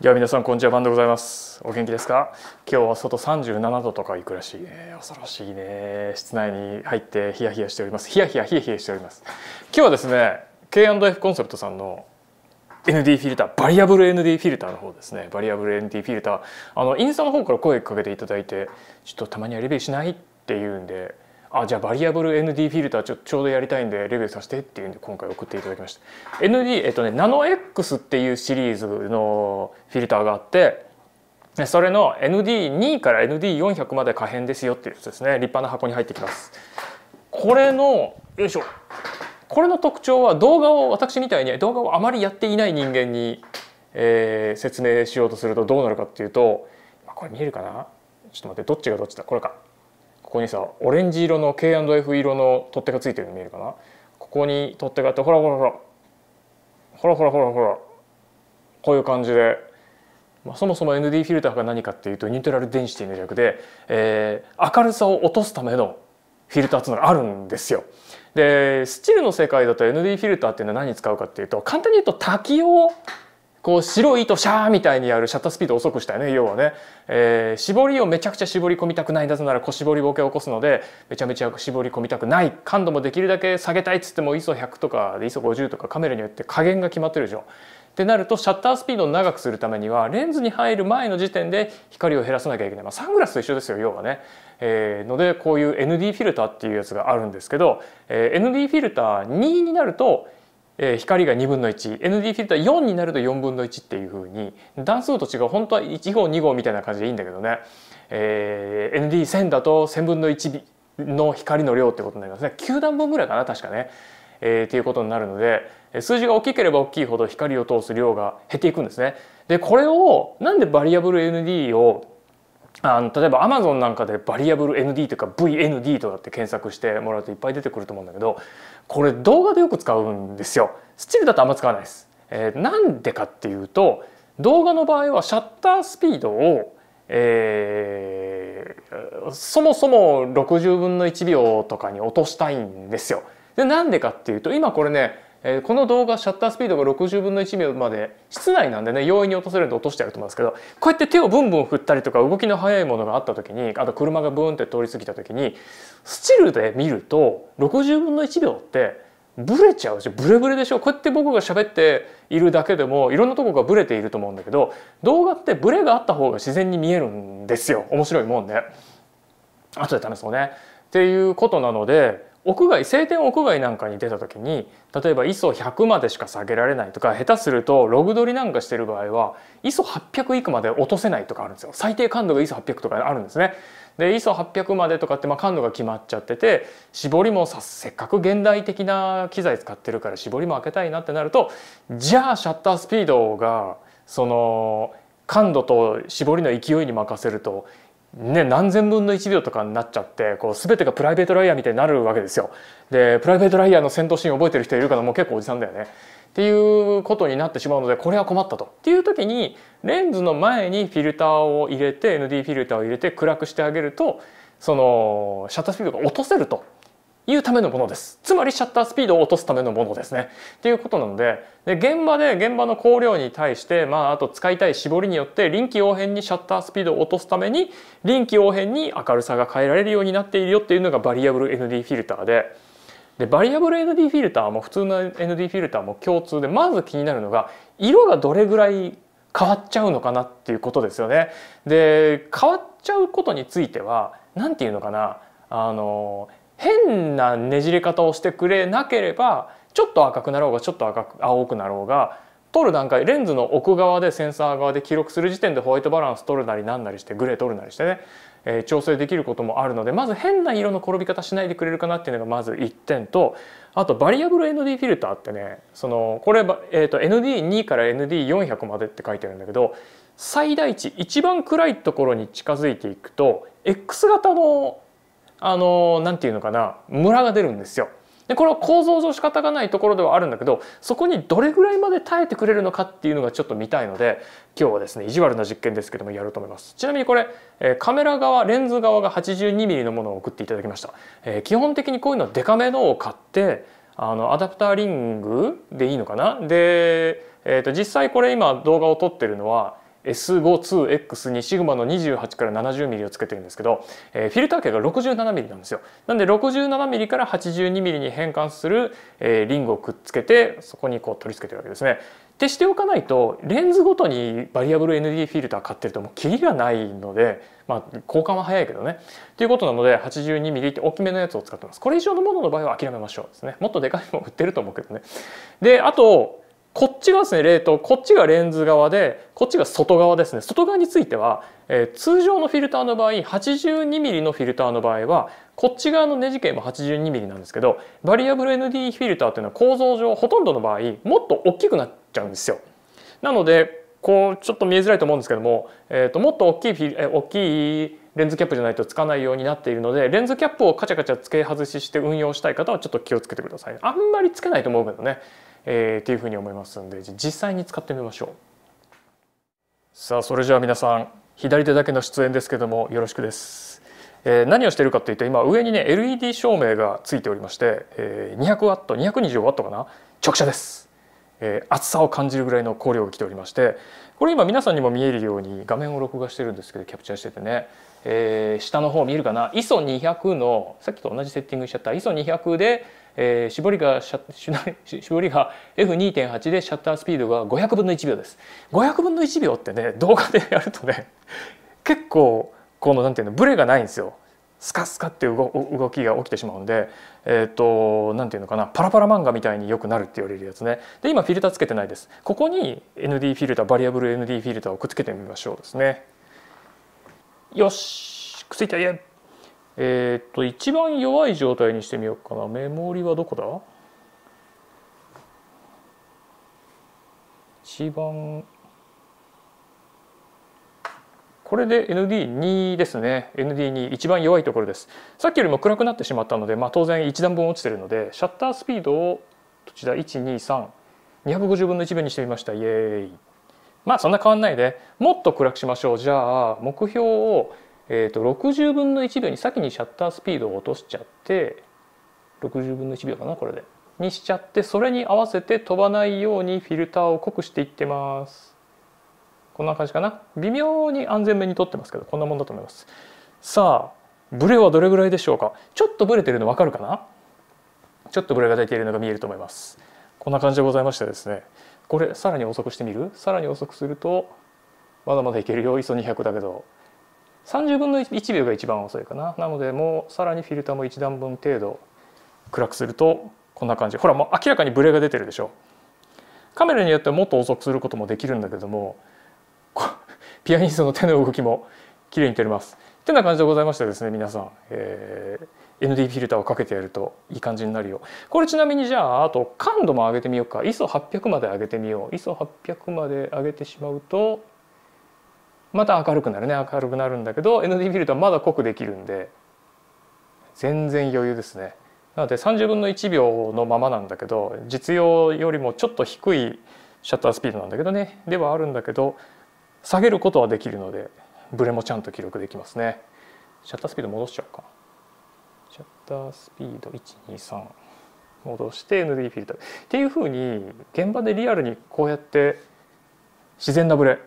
じゃ皆さんこんにちはバンでございますお元気ですか今日は外三十七度とかいくらしいね恐ろしいね室内に入ってヒヤヒヤしておりますヒヤヒヤヒヤヒヤしております今日はですね K&F コンセプトさんの ND フィルターバリアブル ND フィルターの方ですねバリアブル ND フィルターあのインスタの方から声かけていただいてちょっとたまにはレビューしないっていうんであじゃあバリアブル ND フィルターちょちょうどやりたいんでレビューさせてっていうんで今回送っていただきました ND えっとねナノ X っていうシリーズのフィルターがあってそれの ND2 から ND400 まで可変ですよっていうやつですね立派な箱に入ってきますこれのよいしょこれの特徴は動画を私みたいに動画をあまりやっていない人間に、えー、説明しようとするとどうなるかっていうとこれ見えるかなちょっと待ってどっちがどっちだこれかここにさオレンジ色の K&F 色の取っ手がついてるの見えるかなここに取っ手があってほらほらほらほらほらほらほらこういう感じで、まあ、そもそも ND フィルターが何かっていうとニュートラル電子シティの略で、えー、明るさを落とすためのフィルターっていうのがあるんですよ。でスチルの世界だと ND フィルターっていうのは何に使うかっていうと簡単に言うと滝をこう白い糸シャーみたいにやるシャッタースピード遅くしたよね要はね、えー、絞りをめちゃくちゃ絞り込みたくないなぜなら小絞りボケを起こすのでめちゃめちゃ絞り込みたくない感度もできるだけ下げたいっつっても ISO100 とか ISO50 とかカメラによって加減が決まってるでしょ。ってなるとシャッタースピードを長くするためにはレンズに入る前の時点で光を減らさなきゃいけない、まあ、サングラスと一緒ですよ要はね、えー、のでこういう ND フィルターっていうやつがあるんですけど、えー、ND フィルター2になるとえー、光が2分の 1ND フィルター4になると4分の1っていうふうに段数と違う本当は1号2号みたいな感じでいいんだけどね、えー、ND1000 だと1000分の1の光の量ってことになりますね9段分ぐらいかな確かね。えー、っていうことになるので数字が大きければ大きいほど光を通す量が減っていくんですね。でこれをなんでバリアブル ND をあの例えば Amazon なんかでバリアブル ND とか VND とかって検索してもらうといっぱい出てくると思うんだけどこれ動画でよく使うんですよスチールだとあんま使わないです、えー、なんでかっていうと動画の場合はシャッタースピードを、えー、そもそも60分の1秒とかに落としたいんですよでなんでかっていうと今これねえー、この動画シャッタースピードが60分の1秒まで室内なんでね容易に落とせるんで落としてやると思うんですけどこうやって手をブンブン振ったりとか動きの速いものがあった時にあと車がブーンって通り過ぎた時にスチルで見ると60分の1秒ってブレちゃうしブレブレでしょこうやって僕が喋っているだけでもいろんなとこがブレていると思うんだけど動画ってブレがあった方が自然に見えるんですよ面白いもんね後で試そうね。っていうことなので屋外晴天屋外なんかに出た時に例えば ISO100 までしか下げられないとか下手するとログ取りなんかしてる場合は ISO800 以下まで落とせないとかあるんですよ最低感度が ISO800 とかあるんですね。で ISO800 までとかってまあ感度が決まっちゃってて絞りもさせっかく現代的な機材使ってるから絞りも開けたいなってなるとじゃあシャッタースピードがその感度と絞りの勢いに任せるとね、何千分の1秒とかになっちゃってこう全てがプライベートライアーみたいになるわけですよ。でプライベートライアーの戦闘シーン覚えてる人いるからもう結構おじさんだよね。っていうことになってしまうのでこれは困ったと。っていう時にレンズの前にフィルターを入れて ND フィルターを入れて暗くしてあげるとそのシャッタースピードが落とせるというためのものですつまりシャッタースピードを落とすためのものですねっていうことなのでで現場で現場の光量に対して、まあ、あと使いたい絞りによって臨機応変にシャッタースピードを落とすために臨機応変に明るさが変えられるようになっているよっていうのがバリアブル ND フィルターででバリアブル ND フィルターも普通の ND フィルターも共通でまず気になるのが色がどれぐらい変わっちゃうのかなっていうことですよね。で変わっちゃうことについては何て言うのかなあの変なねじれ方をしてくれなければちょっと赤くなろうがちょっと赤く青くなろうが撮る段階レンズの奥側でセンサー側で記録する時点でホワイトバランス取るなりなんなりしてグレー取るなりしてね、えー、調整できることもあるのでまず変な色の転び方しないでくれるかなっていうのがまず1点とあとバリアブル ND フィルターってねそのこれ、えーと、ND2 から ND400 までって書いてるんだけど最大値一番暗いところに近づいていくと X 型のあのなんていうのかなムラが出るんですよ。でこれは構造上仕方がないところではあるんだけどそこにどれぐらいまで耐えてくれるのかっていうのがちょっと見たいので今日はですね意地悪な実験ですけどもやると思いますちなみにこれカメラ側レンズ側が 82mm のものを送っていただきました、えー、基本的にこういうのはデカめのを買ってあのアダプターリングでいいのかなで、えー、と実際これ今動画を撮ってるのは S52X にシグマの28から 70mm をつけてるんですけど、えフィルター径が 67mm なんですよ。なんで 67mm から 82mm に変換する、えリングをくっつけてそこにこう取り付けてるわけですね。ってしておかないとレンズごとにバリアブル ND フィルター買ってるともうキリがないので、まあ、交換は早いけどね。ということなので 82mm って大きめのやつを使ってます。これ以上のものの場合は諦めましょうですね。もっとでかいのも売ってると思うけどね。であとこっちがですね冷凍こっちがレンズ側でこっちが外側ですね外側については、えー、通常のフィルターの場合 82mm のフィルターの場合はこっち側のネジ径も 82mm なんですけどバリアブル ND フィルターっていうのは構造上ほとんどの場合もっと大きくなっちゃうんですよ。なのでこうちょっと見えづらいと思うんですけども、えー、ともっと大きいフィル、え大きいレンズキャップじゃないとつかないようになっているのでレンズキャップをカチャカチャ付け外しして運用したい方はちょっと気をつけてくださいあんまりつけないと思うけどねえー、っていうふうに思いますんで実際に使ってみましょうさあそれじゃあ皆さん左手だけの出演ですけどもよろしくです、えー、何をしてるかっていうと今上にね LED 照明がついておりまして、えー、200ワット220ワットかな直射です、えー、暑さを感じるぐらいの光量が来ておりましてこれ今皆さんにも見えるように画面を録画してるんですけどキャプチャーしててね、えー、下の方見えるかな ISO200 のさっきと同じセッティングしちゃった ISO200 でえー、絞りが絞りが F2.8 でシャッタースピードが500分の1秒です500分の1秒ってね動画でやるとね結構このなんていうのブレがないんですよスカスカっていう動きが起きてしまうんで、えーと、なんていうのかなパラパラ漫画みたいによくなるって言われるやつねで今フィルターつけてないですここに ND フィルターバリアブル ND フィルターをくっつけてみましょうですねよしくっついてえー、っと一番弱い状態にしてみようかなメモリはどこだ一番これで ND2 ですね ND2 一番弱いところですさっきよりも暗くなってしまったので、まあ、当然1段分落ちてるのでシャッタースピードをこちら123250分の1秒にしてみましたイエーイまあそんな変わんないでもっと暗くしましょうじゃあ目標をえー、と60分の1秒に先にシャッタースピードを落としちゃって60分の1秒かなこれでにしちゃってそれに合わせて飛ばないようにフィルターを濃くしていってますこんな感じかな微妙に安全面にとってますけどこんなもんだと思いますさあブレはどれぐらいでしょうかちょっとブレてるの分かるかなちょっとブレが出ているのが見えると思いますこんな感じでございましてですねこれさらに遅くしてみるさらに遅くするとまだまだいけるよ ISO200 だけど30分の1秒が一番遅いかななのでもうさらにフィルターも1段分程度暗くするとこんな感じほらもう明らかにブレが出てるでしょカメラによってはもっと遅くすることもできるんだけどもピアニストの手の動きも綺麗に撮れますてな感じでございましてですね皆さん、えー、ND フィルターをかけてやるといい感じになるよこれちなみにじゃああと感度も上げてみようか ISO800 まで上げてみよう ISO800 まで上げてしまうとまた明るくなるね明るくなるんだけど ND フィルターまだ濃くできるんで全然余裕ですねなので30分の1秒のままなんだけど実用よりもちょっと低いシャッタースピードなんだけどねではあるんだけど下げることはできるのでブレもちゃんと記録できますねシャッタースピード戻しちゃうかシャッタースピード123戻して ND フィルターっていうふうに現場でリアルにこうやって自然なブレ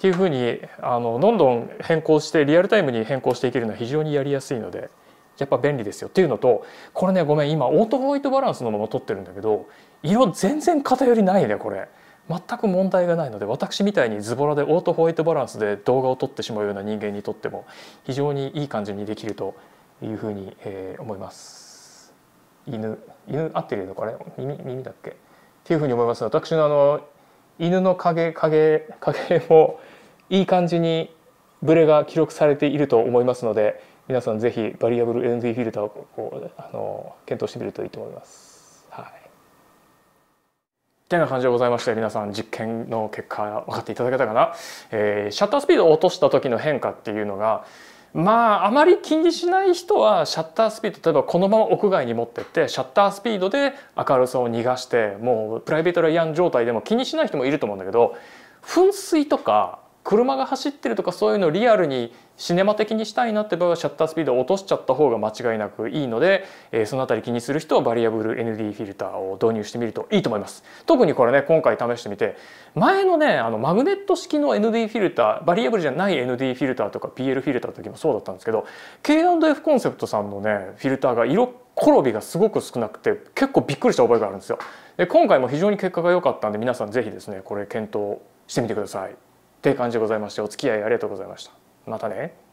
っていうふうにあのどんどん変更してリアルタイムに変更していけるのは非常にやりやすいのでやっぱ便利ですよっていうのとこれねごめん今オートホワイトバランスのまま撮ってるんだけど色全然偏りないねこれ。全く問題がないので私みたいにズボラでオートホワイトバランスで動画を撮ってしまうような人間にとっても非常にいい感じにできるというふうに、えー、思います。犬犬合ってるのかね耳耳だっけっていうふうに思います私のあの犬の影影影もいい感じにブレが記録されていると思いますので皆さんぜひバリアブル n v フィルターをあの検討してみるといいと思います。はい、てな感じでございまして皆さん実験の結果分かっていただけたかな、えー、シャッタースピードを落とした時の変化っていうのがまああまり気にしない人はシャッタースピード例えばこのまま屋外に持ってってシャッタースピードで明るさを逃がしてもうプライベートライアン状態でも気にしない人もいると思うんだけど噴水とか車が走ってるとかそういうのをリアルにシネマ的にしたいなって場合はシャッタースピードを落としちゃった方が間違いなくいいので、えー、その辺り気にする人はバリアブル ND フィルターを導入してみるといいと思います特にこれね今回試してみて前のねあのマグネット式の ND フィルターバリアブルじゃない ND フィルターとか PL フィルターの時もそうだったんですけど K&F コンセプトさんのねフィルターが色転びがすごく少なくて結構びっくりした覚えがあるんですよで今回も非常に結果が良かったんで皆さん是非ですねこれ検討してみてくださいって感じでございましてお付き合いありがとうございましたまたね